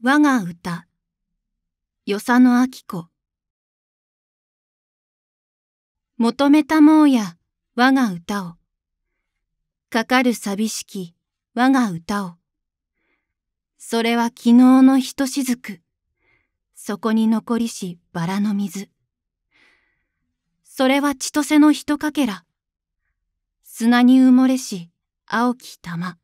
我が歌与謝野明子求めたもうや我が歌をかかる寂しき我が歌をそれは昨日のひとしずくそこに残りしバラの水それは千歳のひとかけら砂に埋もれし青き玉